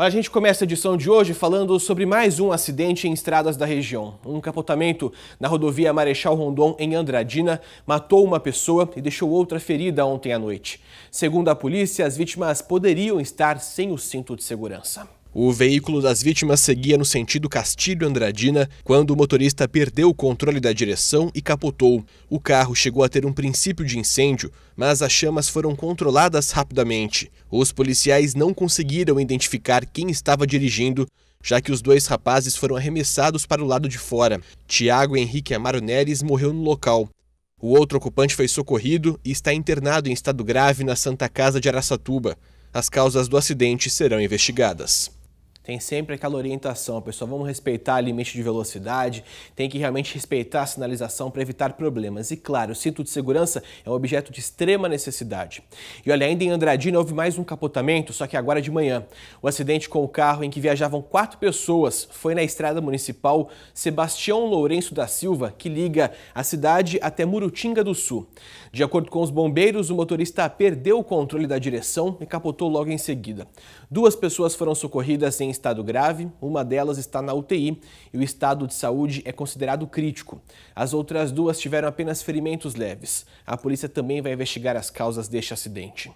A gente começa a edição de hoje falando sobre mais um acidente em estradas da região. Um capotamento na rodovia Marechal Rondon, em Andradina, matou uma pessoa e deixou outra ferida ontem à noite. Segundo a polícia, as vítimas poderiam estar sem o cinto de segurança. O veículo das vítimas seguia no sentido Castilho-Andradina quando o motorista perdeu o controle da direção e capotou. O carro chegou a ter um princípio de incêndio, mas as chamas foram controladas rapidamente. Os policiais não conseguiram identificar quem estava dirigindo, já que os dois rapazes foram arremessados para o lado de fora. Tiago Henrique Amaro Neres morreu no local. O outro ocupante foi socorrido e está internado em estado grave na Santa Casa de Araçatuba. As causas do acidente serão investigadas tem sempre aquela orientação, pessoal, vamos respeitar limite de velocidade, tem que realmente respeitar a sinalização para evitar problemas. E claro, o cinto de segurança é um objeto de extrema necessidade. E olha, ainda em Andradina houve mais um capotamento, só que agora de manhã. O acidente com o carro em que viajavam quatro pessoas foi na estrada municipal Sebastião Lourenço da Silva, que liga a cidade até Murutinga do Sul. De acordo com os bombeiros, o motorista perdeu o controle da direção e capotou logo em seguida. Duas pessoas foram socorridas em estado grave, uma delas está na UTI e o estado de saúde é considerado crítico. As outras duas tiveram apenas ferimentos leves. A polícia também vai investigar as causas deste acidente.